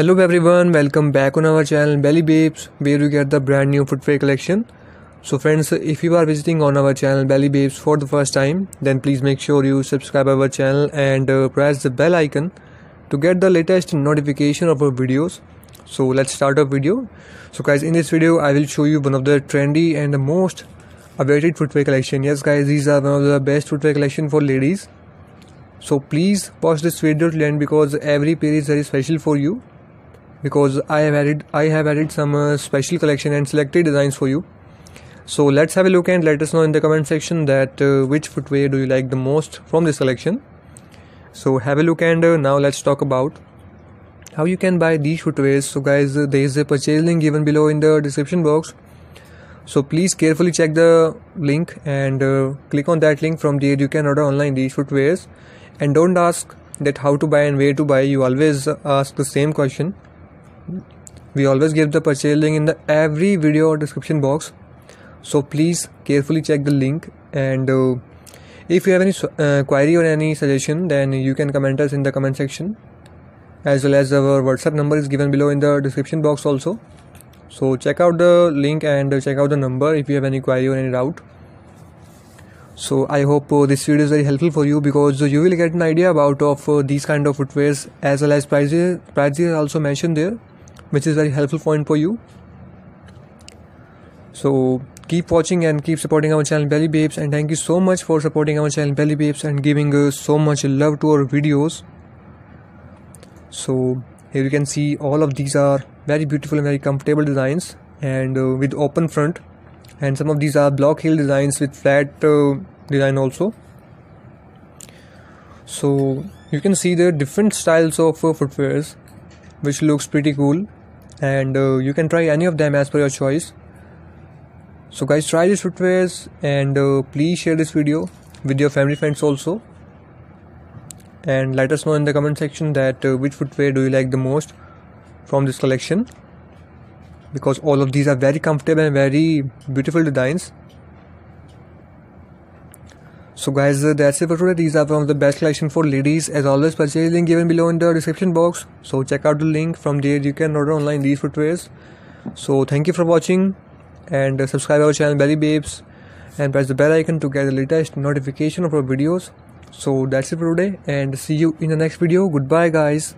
hello everyone welcome back on our channel belly babes where you get the brand new footwear collection so friends if you are visiting on our channel belly babes for the first time then please make sure you subscribe our channel and uh, press the bell icon to get the latest notification of our videos so let's start our video so guys in this video i will show you one of the trendy and the most awaited footwear collection yes guys these are one of the best footwear collection for ladies so please watch this video till end because every pair is very special for you because I have added I have added some uh, special collection and selected designs for you. So let's have a look and let us know in the comment section that uh, which footwear do you like the most from this collection. So have a look and uh, now let's talk about how you can buy these footwears. So guys, uh, there is a purchase link given below in the description box. So please carefully check the link and uh, click on that link from there you can order online these footwears and don't ask that how to buy and where to buy you always ask the same question we always give the purchase link in the every video or description box so please carefully check the link and uh, if you have any uh, query or any suggestion then you can comment us in the comment section as well as our whatsapp number is given below in the description box also so check out the link and check out the number if you have any query or any doubt so i hope uh, this video is very helpful for you because you will get an idea about of uh, these kind of footwear as well as prices prices also mentioned there which is very helpful point for you so keep watching and keep supporting our channel belly babes and thank you so much for supporting our channel belly babes and giving us so much love to our videos so here you can see all of these are very beautiful and very comfortable designs and uh, with open front and some of these are block heel designs with flat uh, design also so you can see there are different styles of uh, footwears which looks pretty cool and uh, you can try any of them as per your choice so guys try these footwears and uh, please share this video with your family friends also and let us know in the comment section that uh, which footwear do you like the most from this collection because all of these are very comfortable and very beautiful designs so guys, uh, that's it for today. These are one of the best collection for ladies. As always, purchase link given below in the description box. So check out the link. From there, you can order online these footwears. So thank you for watching, and uh, subscribe our channel Belly Babes, and press the bell icon to get the latest notification of our videos. So that's it for today, and see you in the next video. Goodbye, guys.